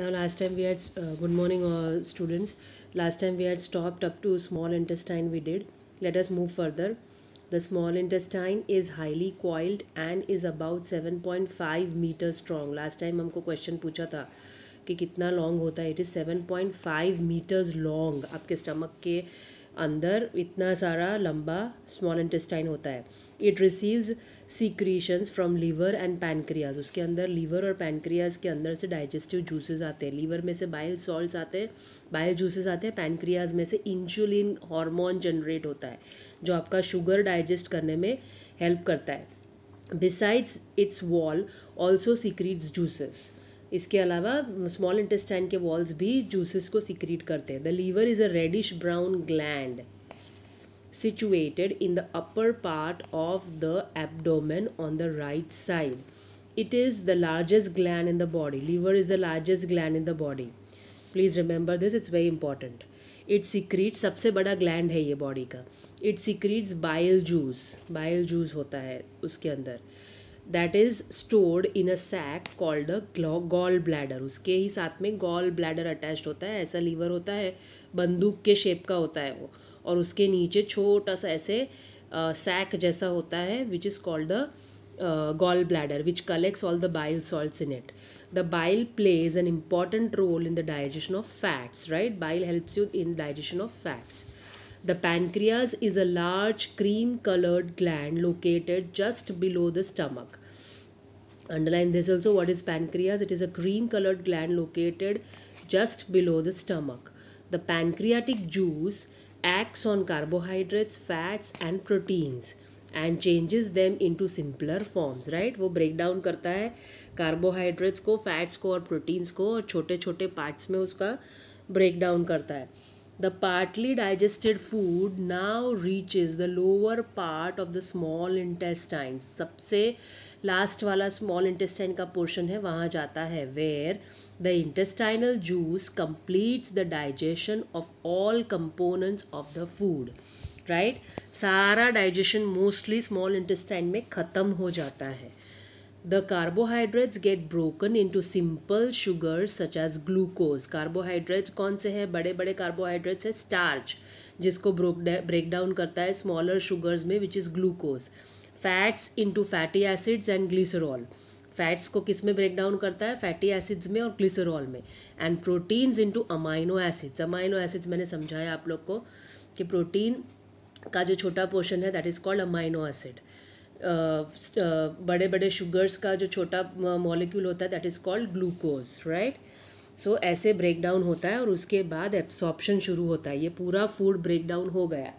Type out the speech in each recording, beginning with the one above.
now last time we had uh, good morning uh, students last time we had stopped up to small intestine we did let us move further the small intestine is highly coiled and is about 7.5 meter strong last time हमको question पूछा था कि कितना long होता है it is 7.5 meters long आपके stomach के अंदर इतना सारा लंबा स्मॉल इंटेस्टाइन होता है it receives secretions from liver and pancreas उसके अंदर लीवर और पैनक्रियाज के अंदर से डाइजेस्टिव जूसेस आते हैं लीवर में से बाइल सॉल्ट्स आते हैं बाइल जूसेस आते हैं पैनक्रियाज में से इंसुलिन हार्मोन जनरेट होता है जो आपका शुगर डाइजेस्ट करने में हेल्प करता है besides its wall also secretes juices इसके अलावा स्मॉल इंटेस्टाइन के वॉल्स भी जूसेस को सिक्रीट करते हैं the liver is a reddish brown gland situated in the upper part of the abdomen on the right side it is the largest gland in the body liver is the largest gland in the body please remember this it's very important it secrete सबसे बड़ा gland है ये body का it secretes bile juice bile juice होता है उसके अंदर that is stored in a sac called a gall bladder उसके ही साथ में गॉल ब्लैडर अटैच होता है ऐसा लीवर होता है बंदूक के शेप का होता है वो और उसके नीचे छोटा सा ऐसे सैक uh, जैसा होता है which is called a gall bladder which collects all the bile salts in it the bile plays an important role in the digestion of fats right bile helps you in digestion of fats The pancreas is a large cream colored gland located just below the stomach. Underline this also what is pancreas? It is a cream colored gland located just below the stomach. The pancreatic juice acts on carbohydrates, fats, and proteins. And changes them into simpler forms right वो break down करता है carbohydrates को fats को और proteins को और छोटे छोटे पार्ट्स में उसका ब्रेक डाउन करता है the partly digested food food reaches the lower part of the small intestine सबसे लास्ट वाला स्मॉल इंटेस्टाइन का पोर्शन है वहाँ जाता है where the intestinal juice completes the digestion of all components of the food right सारा digestion mostly small intestine में ख़त्म हो जाता है the carbohydrates get broken into simple sugars such as glucose carbohydrates कौन से हैं बड़े बड़े carbohydrates है starch जिसको ब्रेक डाउन करता है smaller sugars में which is glucose fats into fatty acids and glycerol fats को किस में ब्रेक डाउन करता है फैटी एसिड्स में और ग्लिसरॉल में and proteins into amino acids amino acids मैंने समझाया आप लोग को कि प्रोटीन का जो छोटा पोर्शन है that is called amino acid बड़े बड़े शुगर्स का जो छोटा मॉलिक्यूल होता है that is called glucose right so ऐसे ब्रेक डाउन होता है और उसके बाद एब्सॉर्प्शन शुरू होता है ये पूरा फूड ब्रेक डाउन हो गया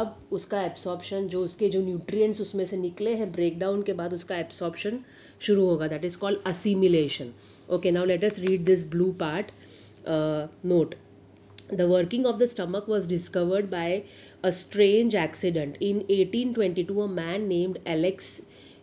अब उसका एब्सॉर्प्शन जो उसके जो न्यूट्रिएंट्स उसमें से निकले हैं ब्रेक डाउन के बाद उसका एब्सॉर्प्शन शुरू होगा that is called assimilation okay now let us read this blue part note the working of the stomach was discovered by a strange accident. In 1822, a man named Alex,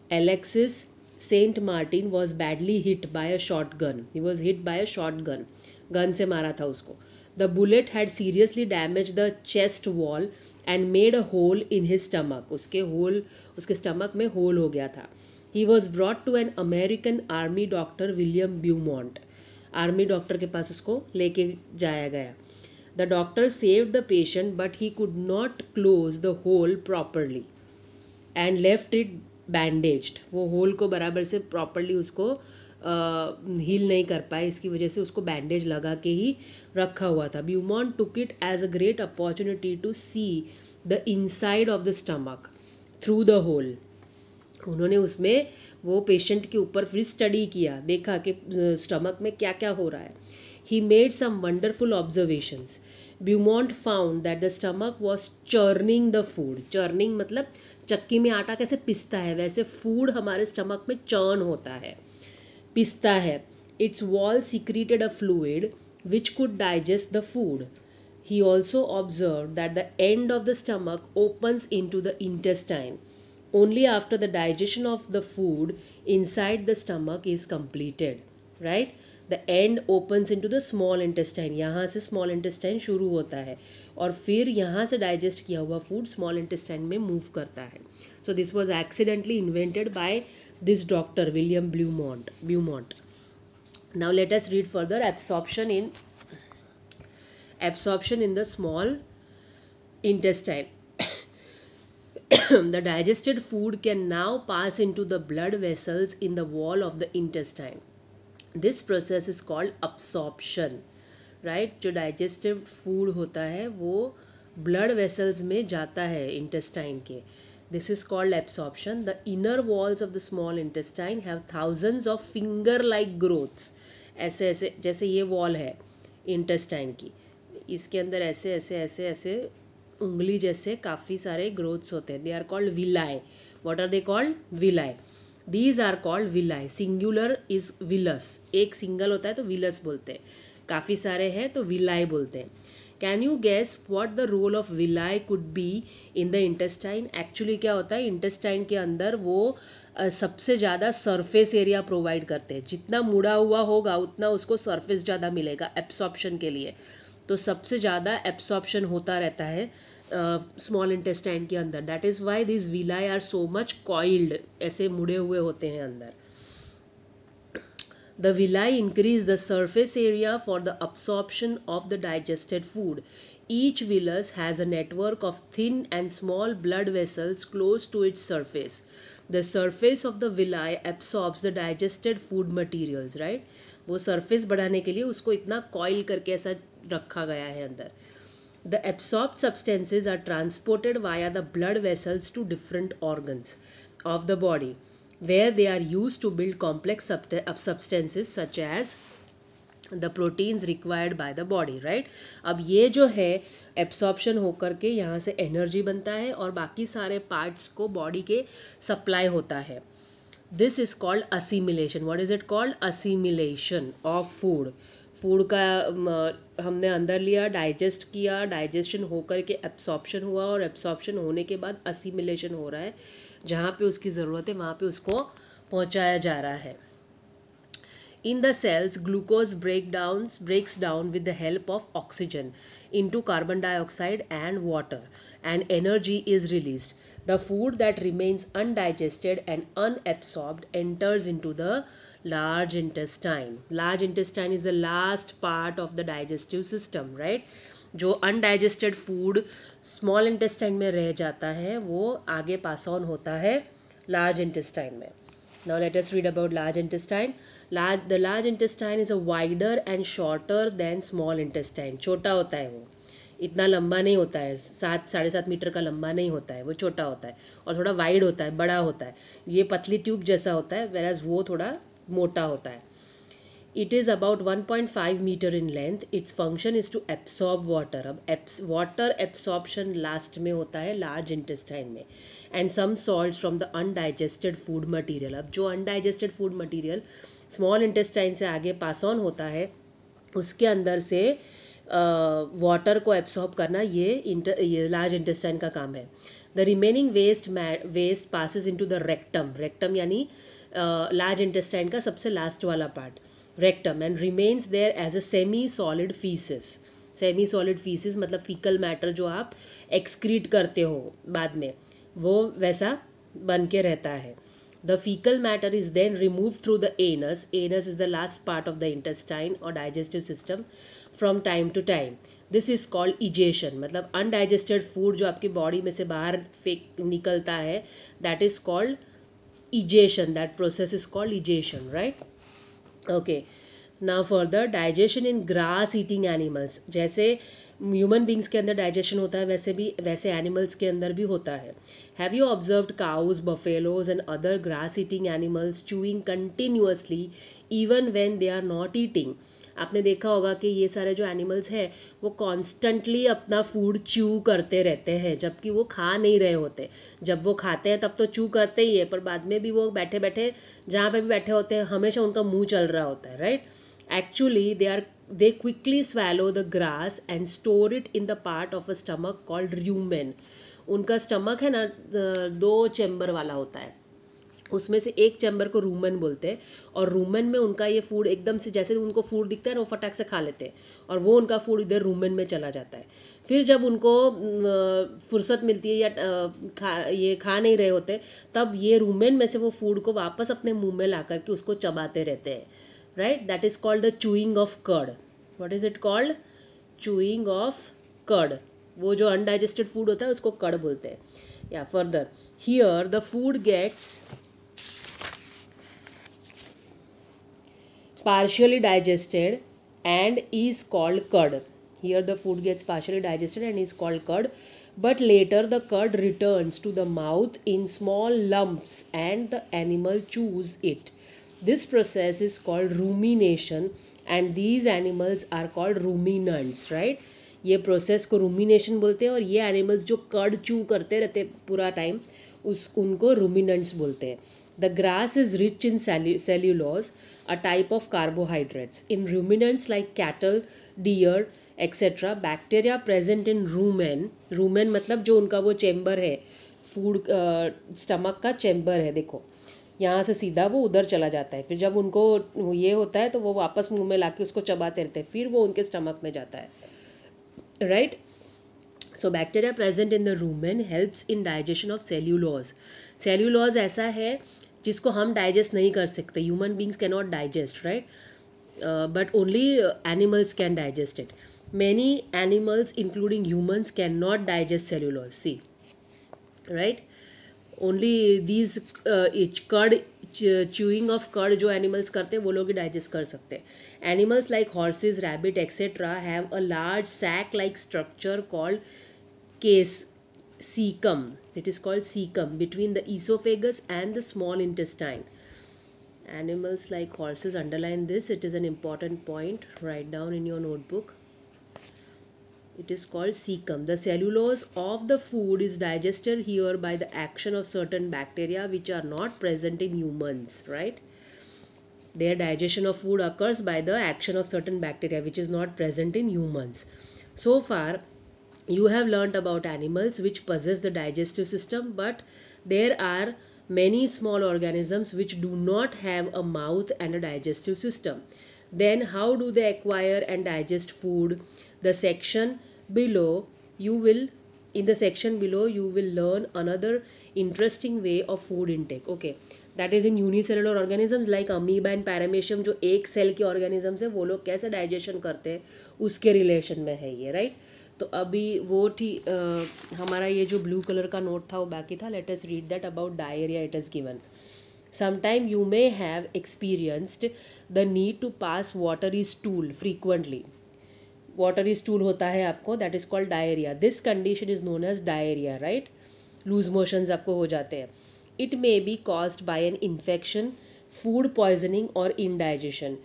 Alexis Saint Martin was badly hit by a shotgun. He was hit by a shotgun. Gun से मारा था उसको the bullet had seriously damaged the chest wall and made a hole in his stomach उसके hole उसके stomach में hole हो गया था he was brought to an American army doctor William Beaumont army doctor के पास उसको लेके जाया गया the doctor saved the patient but he could not close the hole properly and left it bandaged. वो होल को बराबर से प्रॉपरली उसको हील नहीं कर पाए इसकी वजह से उसको बैंडेज लगा के ही रखा हुआ था Beaumont took it as a great opportunity to see the inside of the stomach through the hole उन्होंने उसमें वो पेशेंट के ऊपर फिर स्टडी किया देखा कि स्टमक में क्या क्या हो रहा है he made some wonderful observations beaumont found that the stomach was churning the food churning matlab chakki mein aata kaise pista hai waise food hamare stomach mein churn hota hai pista hai its wall secreted a fluid which could digest the food he also observed that the end of the stomach opens into the intestine only after the digestion of the food inside the stomach is completed right the end opens into the small intestine यहाँ से small intestine शुरू होता है और फिर यहाँ से digest किया हुआ फूड स्मॉल इंटेस्टाइन में मूव करता है so this was accidentally invented by this doctor William Beaumont Beaumont now let read further absorption in absorption in the small intestine the digested food can now pass into the blood vessels in the wall of the intestine this process is called absorption right जो digestive food होता है वो blood vessels में जाता है intestine के this is called absorption the inner walls of the small intestine have thousands of finger like growths ऐसे ऐसे जैसे ये वॉल है इंटेस्टाइन की इसके अंदर ऐसे ऐसे ऐसे ऐसे उंगली जैसे काफ़ी सारे ग्रोथ्स होते हैं they are called villi what are they called villi these are called villi singular is villus एक सिंगल होता है तो विलस बोलते हैं काफ़ी सारे हैं तो विलाय बोलते हैं can you guess what the role of villi could be in the intestine actually क्या होता है इंटेस्टाइन के अंदर वो सबसे ज़्यादा सरफेस एरिया प्रोवाइड करते हैं जितना मुड़ा हुआ होगा उतना उसको सरफेस ज़्यादा मिलेगा एब्सॉर्प्शन के लिए तो सबसे ज़्यादा एब्सॉर्प्शन होता रहता है स्मॉल uh, इंटेस्टाइन के अंदर that is why this villi are so much coiled ऐसे मुड़े हुए होते हैं अंदर the villi increase the surface area for the absorption of the digested food each villus has a network of thin and small blood vessels close to its surface the surface of the villi absorbs the digested food materials right वो surface बढ़ाने के लिए उसको इतना coil करके ऐसा रखा गया है अंदर the absorbed substances are transported via the blood vessels to different organs of the body where they are used to build complex substances such as the proteins required by the body right अब ये जो है absorption होकर के यहाँ से energy बनता है और बाकी सारे पार्ट्स को बॉडी के सप्लाई होता है this is called assimilation what is it called assimilation of food food का हमने अंदर लिया डाइजेस्ट किया डाइजेशन होकर के एब्सॉर्प्शन हुआ और एब्सॉर्प्शन होने के बाद असीमिलेशन हो रहा है जहाँ पे उसकी ज़रूरत है वहाँ पे उसको पहुँचाया जा रहा है in the cells glucose break down breaks down with the help of oxygen into carbon dioxide and water and energy is released the food that remains undigested and unabsorbed enters into the large intestine large intestine is the last part of the digestive system right जो undigested food small intestine में रह जाता है वो आगे pass on होता है large intestine में now let us read about large intestine large the large intestine is a wider and shorter than small intestine छोटा होता है वो इतना लंबा नहीं होता है सात साढ़े सात मीटर का लंबा नहीं होता है वो छोटा होता है और थोड़ा वाइड होता है बड़ा होता है ये पतली ट्यूब जैसा होता है वेराज वो थोड़ा मोटा होता है it is about 1.5 metre in length its function is to absorb water अब एप्स वाटर एब्सॉर्बशन लास्ट में होता है लार्ज इंटेस्टाइन में and some salt from the undigested food material अब जो undigested food material small intestine से आगे पास ऑन होता है उसके अंदर से वाटर uh, को एब्सॉर्ब करना ये ये लार्ज इंटेस्टाइन का काम है the remaining waste waste passes to the rectum rectum यानी uh, लार्ज uh, इंटेस्टाइन का सबसे लास्ट वाला part rectum and remains there as a semi solid faeces semi solid faeces मतलब फीकल मैटर जो आप एक्सक्रीट करते हो बाद में वो वैसा बन के रहता है the faecal matter is then remove through the anus anus is the last part of the intestine or digestive system from time to time this is called egestion मतलब अनडाइजेस्टेड फूड जो आपकी बॉडी में से बाहर फेंक निकलता है that is called ejection that process is called ejection right okay now further digestion in grass eating animals जैसे ह्यूमन बींग्स के अंदर डाइजेशन होता है वैसे भी वैसे एनिमल्स के अंदर भी होता है have you observed cows buffaloes and other grass eating animals chewing continuously even when they are not eating आपने देखा होगा कि ये सारे जो एनिमल्स हैं वो कॉन्स्टेंटली अपना फूड च्यू करते रहते हैं जबकि वो खा नहीं रहे होते जब वो खाते हैं तब तो च्यू करते ही है पर बाद में भी वो बैठे बैठे जहाँ पर भी बैठे होते हैं हमेशा उनका मुँह चल रहा होता है right actually they are they quickly swallow the grass and store it in the part of a stomach called rumen उनका स्टमक है ना दो चैम्बर वाला होता है उसमें से एक चैम्बर को रूमन बोलते हैं और रूमन में उनका ये फूड एकदम से जैसे उनको फूड दिखता है ना वो फटाक से खा लेते हैं और वो उनका फूड इधर रूमन में चला जाता है फिर जब उनको फुर्सत मिलती है या खा ये खा नहीं रहे होते तब ये रूमन में से वो फूड को वापस अपने मुंह में ला करके उसको चबाते रहते हैं right that is called the chewing of cud what is it called chewing of cud वो जो अनडाइजेस्टेड फूड होता है उसको कड़ बोलते हैं या further here the food gets partially digested and is called curd here the food gets partially digested and is called curd but later the curd returns to the mouth in small lumps and the animal chews it this process is called rumination and these animals are called ruminants right ये process को rumination बोलते हैं और ये animals जो curd चू करते रहते पूरा टाइम उस उनको रूमिनेंट्स बोलते हैं The grass is rich in cellu- cellulose, a type of carbohydrates. In ruminants like cattle, deer, etcetera bacteria present in rumen rumen मतलब जो उनका वो चैम्बर है फूड स्टमक का चैम्बर है देखो यहाँ से सीधा वो उधर चला जाता है फिर जब उनको ये होता है तो वो वापस मुंह में ला के उसको चबाते रहते हैं फिर वो उनके स्टमक में जाता है right so bacteria present in the rumen helps in digestion of cellulose cellulose ऐसा है जिसको हम डाइजेस्ट नहीं कर सकते human beings can not digest right but only animals can digest it many animals including humans can not digest cellulose see right only these cud chewing of cud जो animals करते हैं वो लोग ही डाइजेस्ट कर सकते हैं animals like horses rabbit etcetera have a large sac like structure called case cecum it is called cecum between the esophagus and the small intestine animals like horses underline this it is an important point write down in your notebook it is called cecum the cellulose of the food is digested here by the action of certain bacteria which are not present in humans right their digestion of food occurs by the action of certain bacteria which is not present in humans so far you have learnt about animals which possess the digestive system but there are many small organisms which do not have a mouth and a digestive system then how do they acquire and digest food the section below you will in the section below you will learn another interesting way of food intake okay that is in unicellular organisms like amoeba and paramecium जो एक cell के organisms है वो लोग कैसे digestion करते हैं उसके रिलेशन में है ये राइट right? तो अभी वो थी आ, हमारा ये जो ब्लू कलर का नोट था वो बाकी था let us read that about diarrhoea it is given sometime you may have experienced the need to pass watery stool frequently watery stool होता है आपको that is called diarrhoea this condition is known as diarrhoea right loose motion आपको हो जाते हैं it may be caused by an infection food poisoning or indigestion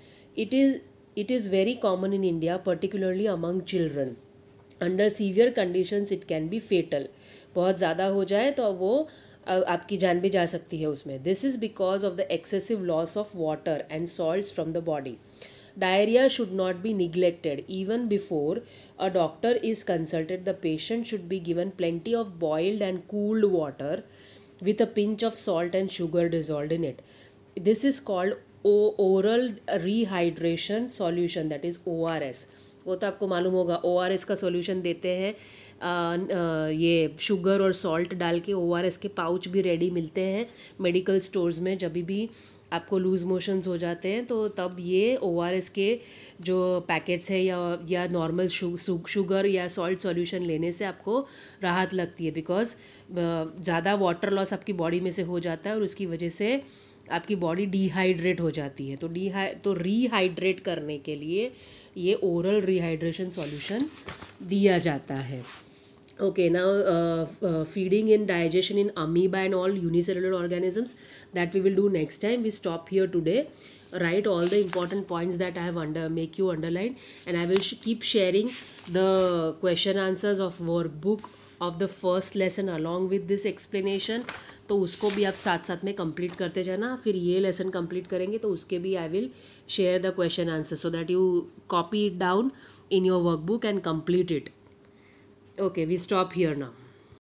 it is it is very common in India particularly among children under severe conditions it can be fatal बहुत ज़्यादा हो जाए तो वो आपकी जान भी जा सकती है उसमें this is because of the excessive loss of water and salt from the body diarrhoea should not be neglected even before a doctor is consulted the patient should be given plenty of boiled and cooled water with a pinch of salt and sugar dissolve in it this is called O oral rehydration solution that is O R S वो तो आपको मालूम होगा O R S का solution देते हैं ये sugar और सॉल्ट डाल के ओ आर एस के पाउच भी रेडी मिलते हैं मेडिकल स्टोर्स में जब भी आपको लूज़ मोशंस हो जाते हैं तो तब ये ओ आर एस के जो पैकेट्स है या या नॉर्मल शुगर या सॉल्ट सॉल्यूशन लेने से आपको राहत लगती है बिकॉज़ ज़्यादा वाटर लॉस आपकी बॉडी में से हो जाता है और उसकी वजह से आपकी बॉडी डिहाइड्रेट हो जाती है तो डीहा तो रीहाइड्रेट करने के लिए ये ओरल रिहाइड्रेशन सॉल्यूशन दिया जाता है ओके ना feeding in digestion in amoeba and all unicellular organisms that we will do next time we stop here today right all the important points that I have under make you underline and I will keep sharing the question answers of work book of the first lesson along with this explanation तो उसको भी आप साथ साथ में complete करते जाना फिर ये लेसन कंप्लीट करेंगे तो उसके भी I will share the question answer so that you copy it down in your workbook and complete it okay we stop here now